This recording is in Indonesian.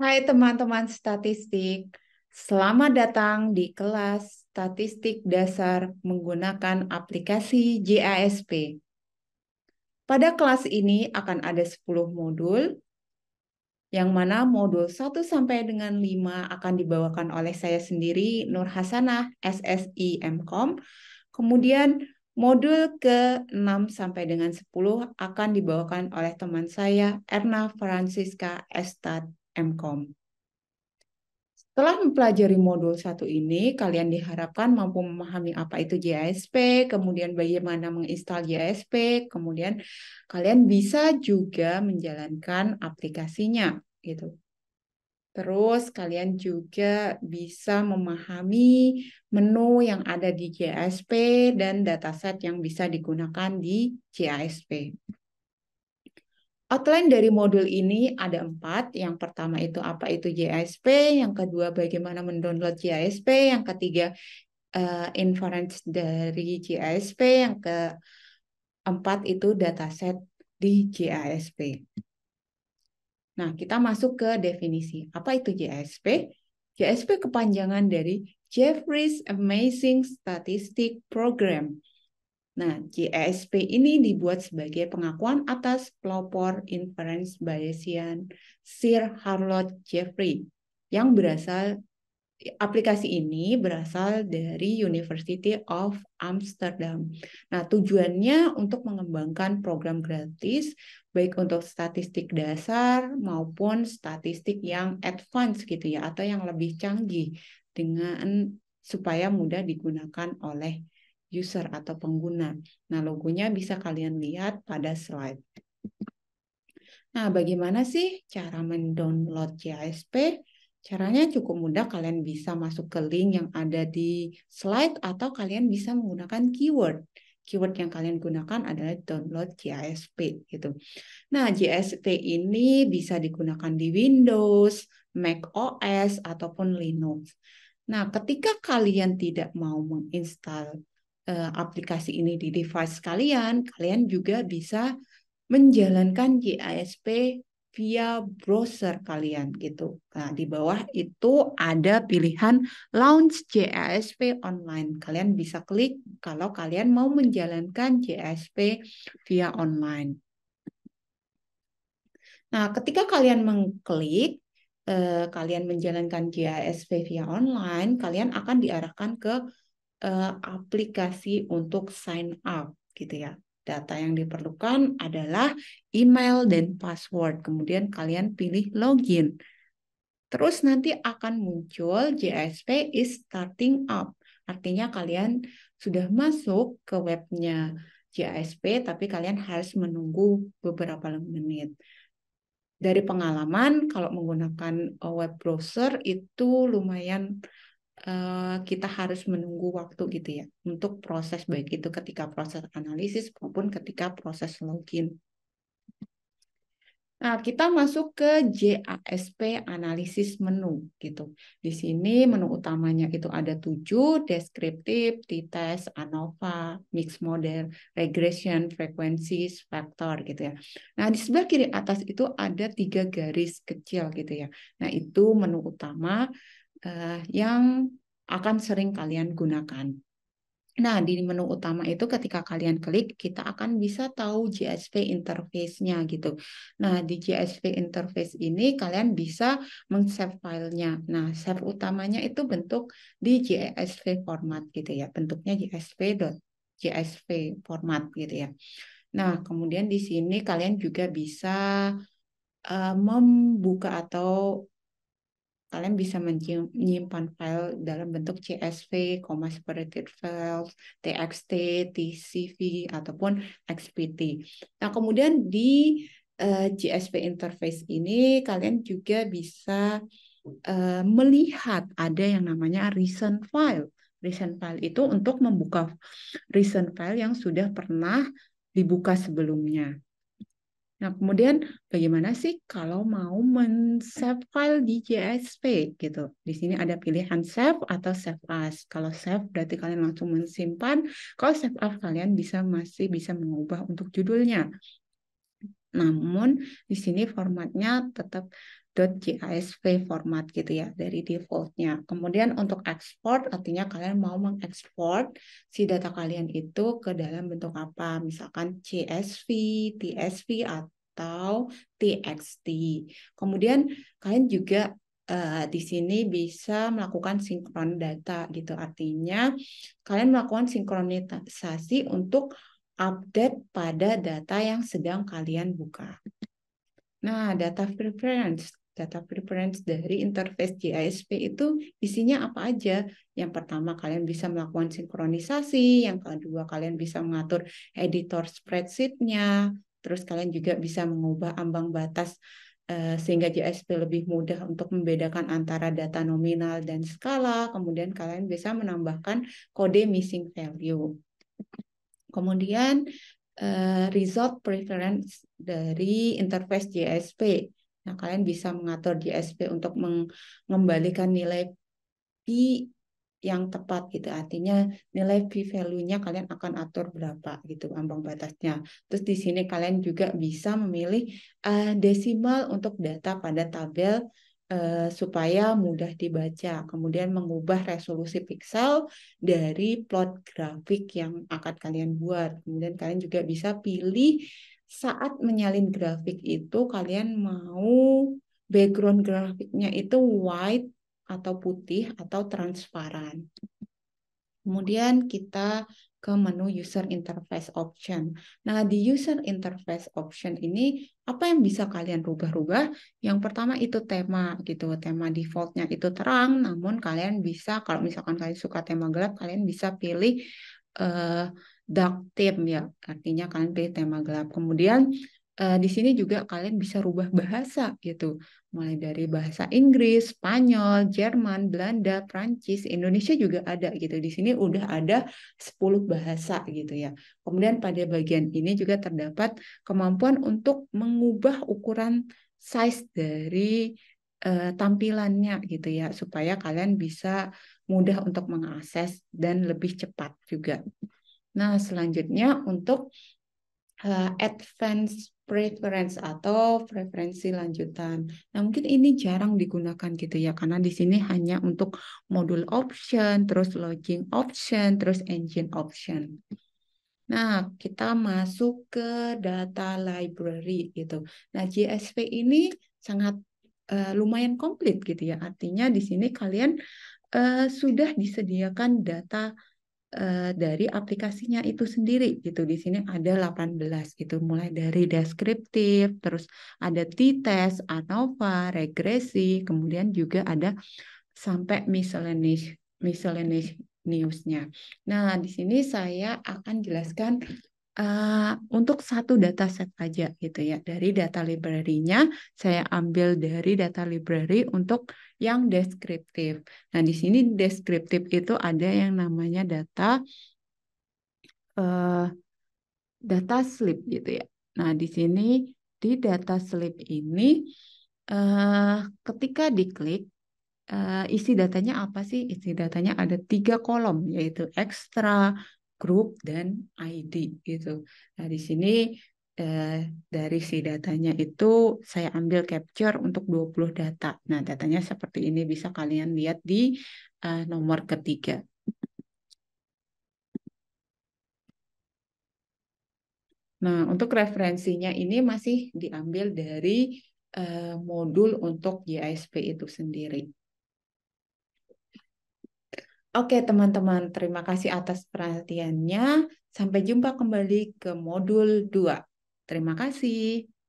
Hai teman-teman statistik, selamat datang di kelas statistik dasar menggunakan aplikasi JASP. Pada kelas ini akan ada 10 modul, yang mana modul 1 sampai dengan 5 akan dibawakan oleh saya sendiri, Nur Hasanah, SSI MKOM. Kemudian modul ke-6 sampai dengan 10 akan dibawakan oleh teman saya, Erna Francisca Estat MCOM. Setelah mempelajari modul satu ini, kalian diharapkan mampu memahami apa itu JSP, kemudian bagaimana menginstal JSP, kemudian kalian bisa juga menjalankan aplikasinya gitu. Terus kalian juga bisa memahami menu yang ada di JSP dan dataset yang bisa digunakan di JSP. Outline dari modul ini ada empat. Yang pertama itu apa itu JSP, yang kedua bagaimana mendownload JSP, yang ketiga uh, inference dari JSP, yang keempat itu dataset di JSP. Nah, kita masuk ke definisi. Apa itu JSP? JSP kepanjangan dari Jeffrey's Amazing Statistic Program Nah, GSP ini dibuat sebagai pengakuan atas pelopor inference Bayesian Sir Harlot Jeffrey yang berasal aplikasi ini berasal dari University of Amsterdam. Nah, tujuannya untuk mengembangkan program gratis baik untuk statistik dasar maupun statistik yang advance gitu ya atau yang lebih canggih dengan supaya mudah digunakan oleh user atau pengguna. Nah, logonya bisa kalian lihat pada slide. Nah, bagaimana sih cara mendownload JSP? Caranya cukup mudah, kalian bisa masuk ke link yang ada di slide atau kalian bisa menggunakan keyword keyword yang kalian gunakan adalah download JSP gitu. Nah, JSP ini bisa digunakan di Windows, Mac OS ataupun Linux. Nah, ketika kalian tidak mau menginstal Eh, aplikasi ini di device kalian, kalian juga bisa menjalankan JISP via browser kalian gitu. Nah, di bawah itu ada pilihan launch JISP online. Kalian bisa klik kalau kalian mau menjalankan JISP via online. Nah, ketika kalian mengklik eh, kalian menjalankan JISP via online, kalian akan diarahkan ke uh, aplikasi untuk sign up gitu ya. Data yang diperlukan adalah email dan password. Kemudian kalian pilih login. Terus nanti akan muncul JSP is starting up. Artinya kalian sudah masuk ke webnya JSP, tapi kalian harus menunggu beberapa menit. Dari pengalaman, kalau menggunakan eh, web browser itu lumayan Eh, kita harus menunggu waktu gitu ya untuk proses baik itu ketika proses analisis maupun ketika proses login. Nah, kita masuk ke JASP analisis menu gitu. Di sini menu utamanya itu ada tujuh, deskriptif, t-test, ANOVA, mix model, regression, frequencies, factor gitu ya. Nah, di sebelah kiri atas itu ada tiga garis kecil gitu ya. Nah, itu menu utama uh, yang akan sering kalian gunakan. Nah, di menu utama itu ketika kalian klik, kita akan bisa tahu JSP interface-nya gitu. Nah, di JSP interface ini kalian bisa meng save filenya. Nah, save utamanya itu bentuk di JSP format gitu ya. Bentuknya JSP. JSP format gitu ya. Nah, kemudian di sini kalian juga bisa uh, membuka atau kalian bisa menyimpan file dalam bentuk CSV, comma separated files, TXT, TCV, ataupun XPT. Nah, kemudian di uh, eh, GSP interface ini kalian juga bisa uh, melihat ada yang namanya recent file. Recent file itu untuk membuka recent file yang sudah pernah dibuka sebelumnya. Nah, kemudian bagaimana sih kalau mau men-save file di JSP gitu. Di sini ada pilihan save atau save as. Kalau save berarti kalian langsung mensimpan. Kalau save as kalian bisa masih bisa mengubah untuk judulnya. Namun di sini formatnya tetap .jsv format gitu ya dari defaultnya. Kemudian untuk export artinya kalian mau mengekspor si data kalian itu ke dalam bentuk apa? Misalkan CSV, TSV atau TXT. Kemudian kalian juga uh, di sini bisa melakukan sinkron data gitu. Artinya kalian melakukan sinkronisasi untuk update pada data yang sedang kalian buka. Nah, data preference data preference dari interface GISP itu isinya apa aja. Yang pertama kalian bisa melakukan sinkronisasi, yang kedua kalian bisa mengatur editor spreadsheet-nya, terus kalian juga bisa mengubah ambang batas eh, sehingga JSP lebih mudah untuk membedakan antara data nominal dan skala. Kemudian kalian bisa menambahkan kode missing value. Kemudian eh, result preference dari interface JSP. Nah, kalian bisa mengatur di SP untuk mengembalikan nilai P yang tepat gitu. Artinya nilai P value-nya kalian akan atur berapa gitu ambang batasnya. Terus di sini kalian juga bisa memilih uh, desimal untuk data pada tabel uh, supaya mudah dibaca. Kemudian mengubah resolusi pixel dari plot grafik yang akan kalian buat. Kemudian kalian juga bisa pilih saat menyalin grafik itu kalian mau background grafiknya itu white atau putih atau transparan. Kemudian kita ke menu user interface option. Nah, di user interface option ini apa yang bisa kalian rubah-rubah? Yang pertama itu tema gitu. Tema defaultnya itu terang, namun kalian bisa kalau misalkan kalian suka tema gelap, kalian bisa pilih uh, dark theme ya artinya kalian pilih tema gelap kemudian uh, di sini juga kalian bisa rubah bahasa gitu mulai dari bahasa Inggris Spanyol Jerman Belanda Prancis Indonesia juga ada gitu di sini udah ada 10 bahasa gitu ya kemudian pada bagian ini juga terdapat kemampuan untuk mengubah ukuran size dari uh, tampilannya gitu ya supaya kalian bisa mudah untuk mengakses dan lebih cepat juga. Nah, selanjutnya untuk uh, eh, advance preference atau preferensi lanjutan. Nah, mungkin ini jarang digunakan gitu ya karena di sini hanya untuk modul option, terus lodging option, terus engine option. Nah, kita masuk ke data library gitu. Nah, JSP ini sangat uh, lumayan komplit gitu ya. Artinya di sini kalian uh, sudah disediakan data Eh, dari aplikasinya itu sendiri gitu. Di sini ada 18 gitu, mulai dari deskriptif, terus ada t-test, ANOVA, regresi, kemudian juga ada sampai miscellaneous miscellaneous newsnya. Nah, di sini saya akan jelaskan uh, untuk satu dataset aja gitu ya. Dari data library-nya saya ambil dari data library untuk yang deskriptif. Nah, di sini deskriptif itu ada yang namanya data uh, data slip gitu ya. Nah, di sini di data slip ini uh, ketika diklik uh, isi datanya apa sih? Isi datanya ada tiga kolom yaitu ekstra, Grup dan ID gitu. Nah, di sini eh, dari si datanya itu saya ambil capture untuk 20 data. Nah, datanya seperti ini bisa kalian lihat di eh, nomor ketiga. Nah, untuk referensinya ini masih diambil dari eh, modul untuk JSP itu sendiri. Oke, teman-teman, terima kasih atas perhatiannya. Sampai jumpa kembali ke modul 2. Terima kasih.